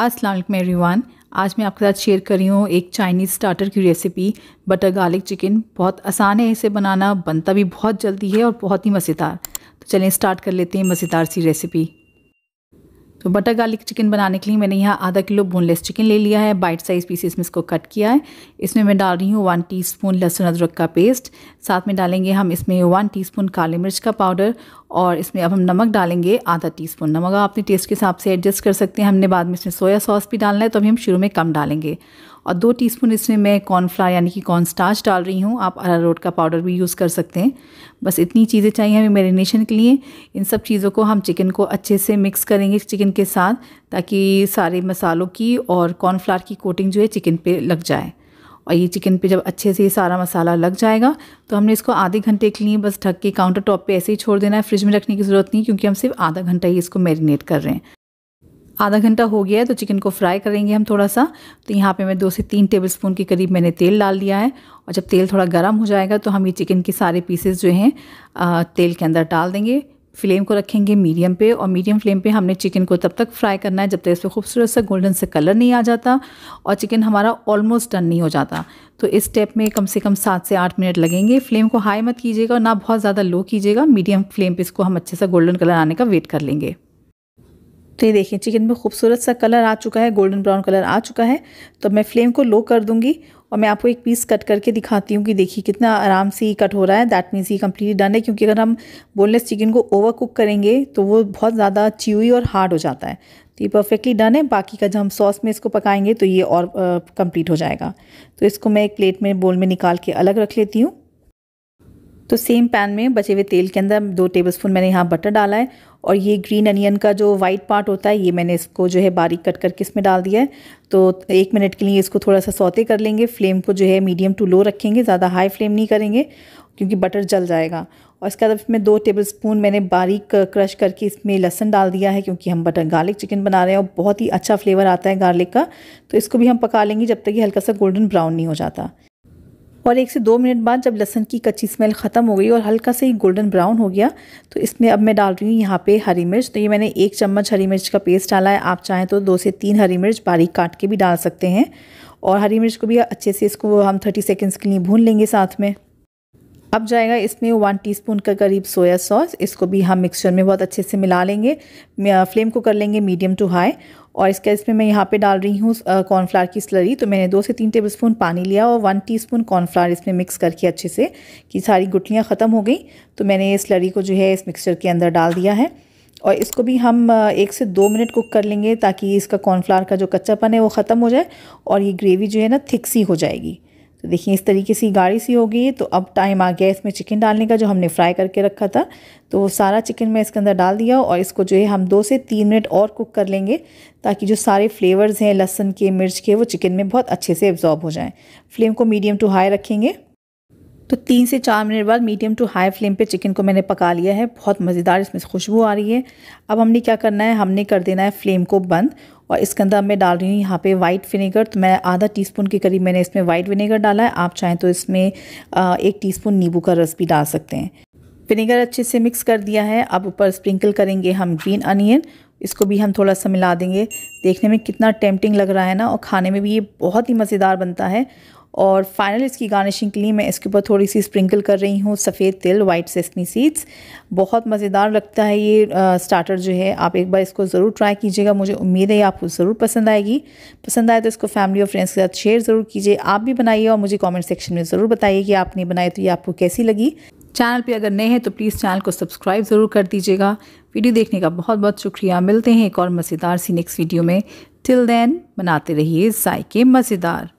अस्सलाम वालेकुम एवरीवन आज मैं आपके साथ शेयर कर रही हूँ एक चाइनीज़ स्टार्टर की रेसिपी बटर गार्लिक चिकन बहुत आसान है इसे बनाना बनता भी बहुत जल्दी है और बहुत ही मज़ेदार तो चलें स्टार्ट कर लेते हैं मज़ेदार सी रेसिपी तो बटर गार्लिक चिकन बनाने के लिए मैंने यहाँ आधा किलो बोनलेस चिकन ले लिया है बाइट साइज़ पीसेस में इसको कट किया है इसमें मैं डाल रही हूँ वन टीस्पून लहसुन अदरक का पेस्ट साथ में डालेंगे हम इसमें वन टीस्पून काली मिर्च का पाउडर और इसमें अब हम नमक डालेंगे आधा टीस्पून नमक आप अपने टेस्ट के हिसाब से एडजस्ट कर सकते हैं हमने बाद में इसमें सोया सॉस भी डालना है तो अभी हम शुरू में कम डालेंगे और दो टीस्पून इसमें मैं कॉर्नफ्लावर यानी कि कॉर्न स्टार्च डाल रही हूँ आप अरारोट का पाउडर भी यूज़ कर सकते हैं बस इतनी चीज़ें चाहिए हमें मेरीनेशन के लिए इन सब चीज़ों को हम चिकन को अच्छे से मिक्स करेंगे चिकन के साथ ताकि सारे मसालों की और कॉर्नफ्लावर की कोटिंग जो है चिकन पर लग जाए और ये चिकन पे जब अच्छे से ये सारा मसाला लग जाएगा तो हमने इसको आधे घंटे के लिए बस ढक के काउंटर टॉप पर ऐसे ही छोड़ देना है फ्रिज में रखने की ज़रूरत नहीं क्योंकि हम सिर्फ आधा घंटा ही इसको मैरिनेट कर रहे हैं आधा घंटा हो गया है तो चिकन को फ्राई करेंगे हम थोड़ा सा तो यहाँ पे मैं दो से तीन टेबल स्पून के करीब मैंने तेल डाल दिया है और जब तेल थोड़ा गर्म हो जाएगा तो हम ये चिकन के सारे पीसेस जो हैं तेल के अंदर डाल देंगे फ्लेम को रखेंगे मीडियम पे और मीडियम फ्लेम पे हमने चिकन को तब तक फ्राई करना है जब तक इस खूबसूरत सा गोल्डन से कलर नहीं आ जाता और चिकन हमारा ऑलमोस्ट डन नहीं हो जाता तो इस स्टेप में कम से कम सात से आठ मिनट लगेंगे फ्लेम को हाई मत कीजिएगा ना बहुत ज़्यादा लो कीजिएगा मीडियम फ्लेम पर इसको हम अच्छे से गोल्डन कलर आने का वेट कर लेंगे तो ये देखिए चिकन में खूबसूरत सा कलर आ चुका है गोल्डन ब्राउन कलर आ चुका है तो मैं फ्लेम को लो कर दूँगी और मैं आपको एक पीस कट करके दिखाती हूँ कि देखिए कितना आराम से ही कट हो रहा है दैट मीन्स ये कम्प्लीटली डन है क्योंकि अगर हम बोनलेस चिकन को ओवर कुक करेंगे तो वो बहुत ज़्यादा च्यूई और हार्ड हो जाता है तो ये परफेक्टली डन है बाकी का जब हम सॉस में इसको पकाएंगे तो ये और कम्प्लीट हो जाएगा तो इसको मैं एक प्लेट में बोल में निकाल के अलग रख लेती हूँ तो सेम पैन में बचे हुए तेल के अंदर दो टेबलस्पून मैंने यहाँ बटर डाला है और ये ग्रीन अनियन का जो वाइट पार्ट होता है ये मैंने इसको जो है बारीक कट करके इसमें डाल दिया है तो एक मिनट के लिए इसको थोड़ा सा सौते कर लेंगे फ्लेम को जो है मीडियम टू लो रखेंगे ज़्यादा हाई फ्लेम नहीं करेंगे क्योंकि बटर जल जाएगा और इसके बाद इसमें दो टेबल स्पून मैंने बारीक क्रश करके इसमें लहसन डाल दिया है क्योंकि हम बटर गार्लिक चिकन बना रहे हैं और बहुत ही अच्छा फ्लेवर आता है गार्लिक का तो इसको भी हम पका लेंगे जब तक ये हल्का सा गोल्डन ब्राउन नहीं हो जाता और एक से दो मिनट बाद जब लहसन की कच्ची स्मेल ख़त्म हो गई और हल्का से ही गोल्डन ब्राउन हो गया तो इसमें अब मैं डाल रही हूँ यहाँ पे हरी मिर्च तो ये मैंने एक चम्मच हरी मिर्च का पेस्ट डाला है आप चाहें तो दो से तीन हरी मिर्च बारीक काट के भी डाल सकते हैं और हरी मिर्च को भी अच्छे से इसको हम थर्टी सेकेंड्स के लिए भून लेंगे साथ में अब जाएगा इसमें वन टीस्पून का करीब सोया सॉस इसको भी हम मिक्सचर में बहुत अच्छे से मिला लेंगे फ्लेम को कर लेंगे मीडियम टू हाई और इसका इसमें मैं यहाँ पे डाल रही हूँ कॉर्नफ्लावर की स्लरी तो मैंने दो से तीन टेबलस्पून पानी लिया और वन टीस्पून कॉर्नफ्लावर इसमें मिक्स करके अच्छे से कि सारी गुटलियाँ ख़त्म हो गई तो मैंने इस स्लरी को जो है इस मिक्सचर के अंदर डाल दिया है और इसको भी हम एक से दो मिनट कुक कर लेंगे ताकि इसका कॉर्नफ्लावर का जो कच्चापन है वो ख़त्म हो जाए और ये ग्रेवी जो है ना थिक सी हो जाएगी तो देखिए इस तरीके से गाढ़ी सी हो गई है तो अब टाइम आ गया इसमें चिकन डालने का जो हमने फ्राई करके रखा था तो वो सारा चिकन मैं इसके अंदर डाल दिया और इसको जो है हम दो से तीन मिनट और कुक कर लेंगे ताकि जो सारे फ्लेवर्स हैं लहसन के मिर्च के वो चिकन में बहुत अच्छे से एब्जॉर्ब हो जाएँ फ्लेम को मीडियम टू हाई रखेंगे तो तीन से चार मिनट बाद मीडियम टू हाई फ्लेम पे चिकन को मैंने पका लिया है बहुत मज़ेदार इसमें खुशबू आ रही है अब हमने क्या करना है हमने कर देना है फ्लेम को बंद और इसके अंदर मैं डाल रही हूँ यहाँ पे वाइट विनेगर तो मैं आधा टीस्पून के करीब मैंने इसमें वाइट विनेगर डाला है आप चाहें तो इसमें एक टी नींबू का रस भी डाल सकते हैं विनेगर अच्छे से मिक्स कर दिया है अब ऊपर स्प्रिंकल करेंगे हम ग्रीन अनियन इसको भी हम थोड़ा सा मिला देंगे देखने में कितना टेम्पटिंग लग रहा है ना और खाने में भी ये बहुत ही मज़ेदार बनता है और फाइनल इसकी गार्निशिंग के लिए मैं इसके ऊपर थोड़ी सी स्प्रिंकल कर रही हूँ सफ़ेद तिल वाइट सेसमी सीड्स बहुत मज़ेदार लगता है ये आ, स्टार्टर जो है आप एक बार इसको ज़रूर ट्राई कीजिएगा मुझे उम्मीद है आपको ज़रूर पसंद आएगी पसंद आए तो इसको फैमिली और फ्रेंड्स के साथ शेयर ज़रूर कीजिए आप भी बनाइए और मुझे कॉमेंट सेक्शन में ज़रूर बताइए कि आपने बनाई तो ये आपको कैसी लगी चैनल पर अगर नए हैं तो प्लीज़ चैनल को सब्सक्राइब ज़रूर कर दीजिएगा वीडियो देखने का बहुत बहुत शुक्रिया मिलते हैं एक और मज़ेदार सी नेक्स्ट वीडियो में टिल देन बनाते रहिए जायके मज़ेदार